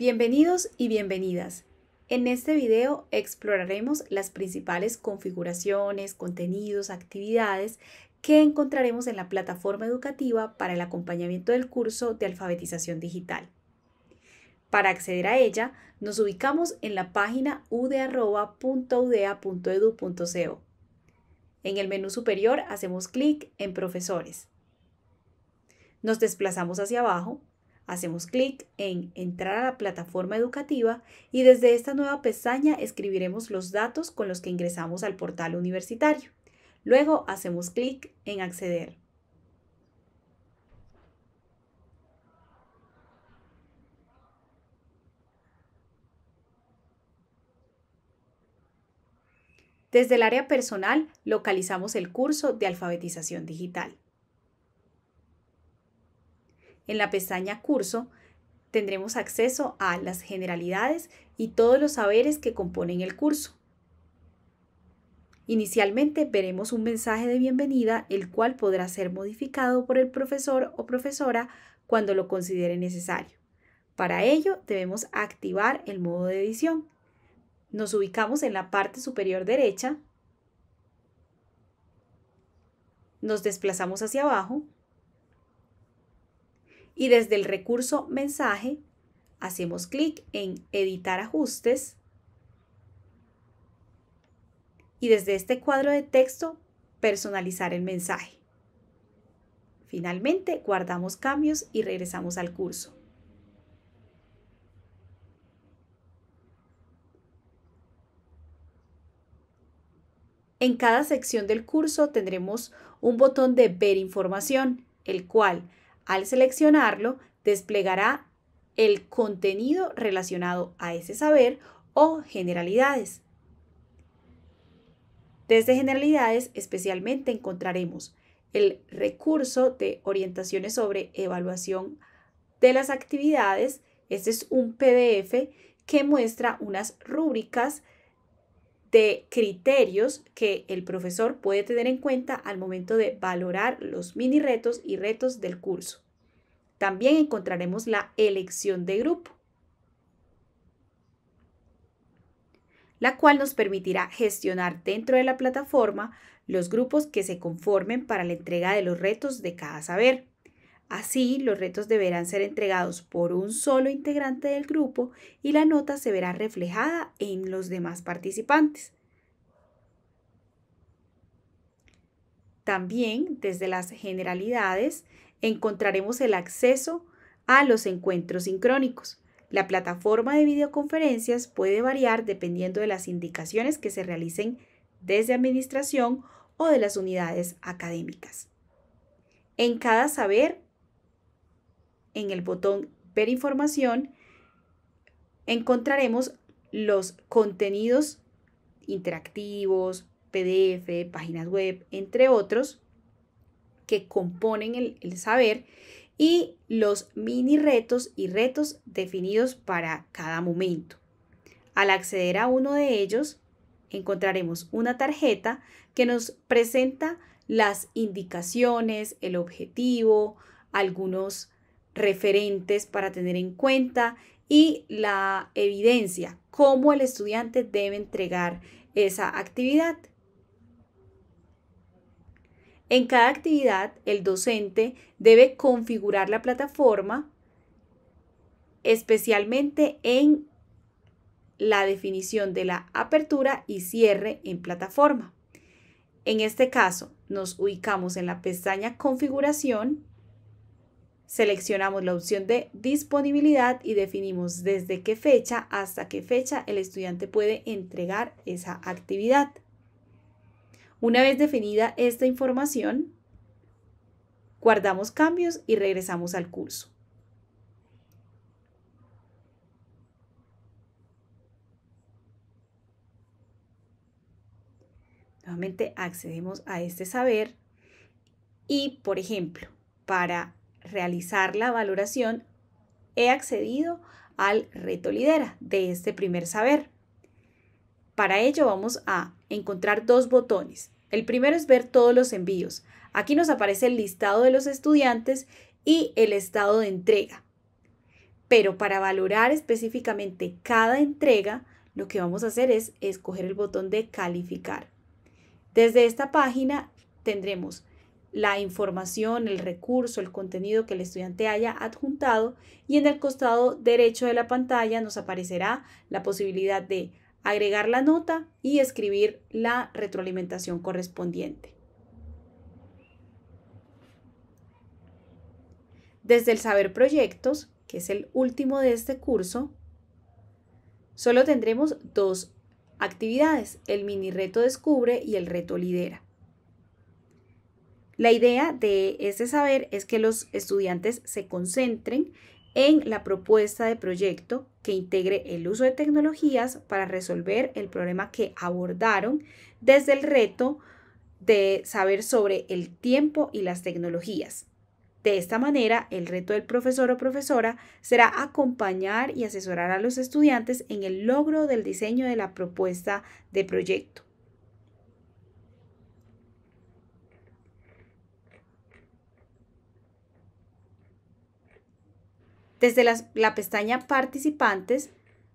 Bienvenidos y bienvenidas. En este video exploraremos las principales configuraciones, contenidos, actividades que encontraremos en la plataforma educativa para el acompañamiento del curso de alfabetización digital. Para acceder a ella, nos ubicamos en la página ude.arroba.udea.edu.co. En el menú superior hacemos clic en Profesores. Nos desplazamos hacia abajo Hacemos clic en Entrar a la plataforma educativa y desde esta nueva pestaña escribiremos los datos con los que ingresamos al portal universitario. Luego hacemos clic en Acceder. Desde el área personal localizamos el curso de alfabetización digital. En la pestaña Curso tendremos acceso a las generalidades y todos los saberes que componen el curso. Inicialmente veremos un mensaje de bienvenida, el cual podrá ser modificado por el profesor o profesora cuando lo considere necesario. Para ello debemos activar el modo de edición. Nos ubicamos en la parte superior derecha, nos desplazamos hacia abajo y desde el recurso mensaje hacemos clic en editar ajustes y desde este cuadro de texto personalizar el mensaje. Finalmente guardamos cambios y regresamos al curso. En cada sección del curso tendremos un botón de ver información, el cual al seleccionarlo, desplegará el contenido relacionado a ese saber o generalidades. Desde generalidades especialmente encontraremos el recurso de orientaciones sobre evaluación de las actividades. Este es un PDF que muestra unas rúbricas de criterios que el profesor puede tener en cuenta al momento de valorar los mini retos y retos del curso. También encontraremos la elección de grupo, la cual nos permitirá gestionar dentro de la plataforma los grupos que se conformen para la entrega de los retos de cada saber. Así, los retos deberán ser entregados por un solo integrante del grupo y la nota se verá reflejada en los demás participantes. También, desde las generalidades, encontraremos el acceso a los encuentros sincrónicos. La plataforma de videoconferencias puede variar dependiendo de las indicaciones que se realicen desde administración o de las unidades académicas. En cada saber en el botón Ver información, encontraremos los contenidos interactivos, PDF, páginas web, entre otros, que componen el, el saber y los mini retos y retos definidos para cada momento. Al acceder a uno de ellos, encontraremos una tarjeta que nos presenta las indicaciones, el objetivo, algunos referentes para tener en cuenta y la evidencia, cómo el estudiante debe entregar esa actividad. En cada actividad, el docente debe configurar la plataforma, especialmente en la definición de la apertura y cierre en plataforma. En este caso, nos ubicamos en la pestaña Configuración Seleccionamos la opción de disponibilidad y definimos desde qué fecha hasta qué fecha el estudiante puede entregar esa actividad. Una vez definida esta información, guardamos cambios y regresamos al curso. Nuevamente accedemos a este saber y, por ejemplo, para realizar la valoración, he accedido al reto lidera de este primer saber. Para ello vamos a encontrar dos botones. El primero es ver todos los envíos. Aquí nos aparece el listado de los estudiantes y el estado de entrega. Pero para valorar específicamente cada entrega, lo que vamos a hacer es escoger el botón de calificar. Desde esta página tendremos la información, el recurso, el contenido que el estudiante haya adjuntado y en el costado derecho de la pantalla nos aparecerá la posibilidad de agregar la nota y escribir la retroalimentación correspondiente. Desde el Saber Proyectos, que es el último de este curso, solo tendremos dos actividades, el mini reto Descubre y el reto Lidera. La idea de este saber es que los estudiantes se concentren en la propuesta de proyecto que integre el uso de tecnologías para resolver el problema que abordaron desde el reto de saber sobre el tiempo y las tecnologías. De esta manera, el reto del profesor o profesora será acompañar y asesorar a los estudiantes en el logro del diseño de la propuesta de proyecto. Desde la, pestaña Participantes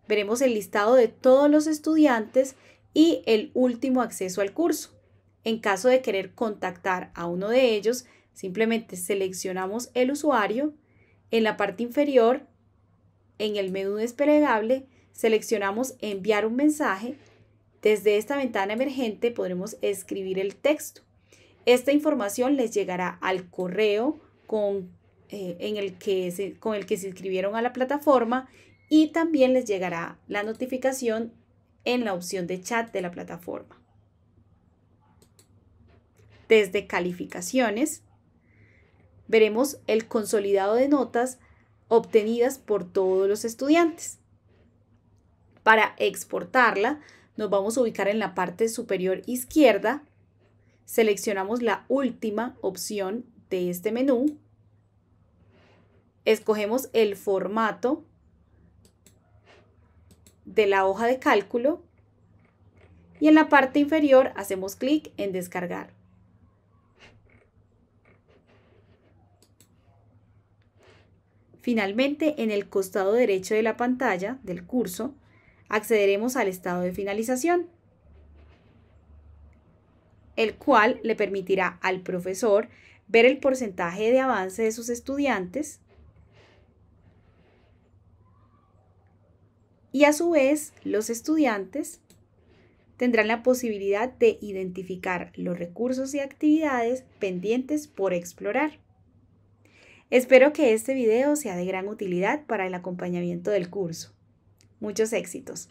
veremos el listado de todos los estudiantes y el último acceso al curso. En caso de querer contactar a uno de ellos, simplemente seleccionamos el usuario. En la parte inferior, en el menú desplegable, seleccionamos enviar un mensaje. Desde esta ventana emergente podremos escribir el texto. Esta información les llegará al correo con eh, el que con el que se inscribieron a la plataforma y también les llegará la notificación en la opción de chat de la plataforma. Desde calificaciones, veremos el consolidado de notas obtenidas por todos los estudiantes. Para exportarla, nos vamos a ubicar en la parte superior izquierda, seleccionamos la última opción de este menú escogemos el formato de la hoja de cálculo y en la parte inferior hacemos clic en descargar. Finalmente, en el costado derecho de la pantalla del curso, accederemos al estado de finalización, el cual le permitirá al profesor ver el porcentaje de avance de sus estudiantes, Y a su vez, los estudiantes tendrán la posibilidad de identificar los recursos y actividades pendientes por explorar. Espero que este video sea de gran utilidad para el acompañamiento del curso. Muchos éxitos.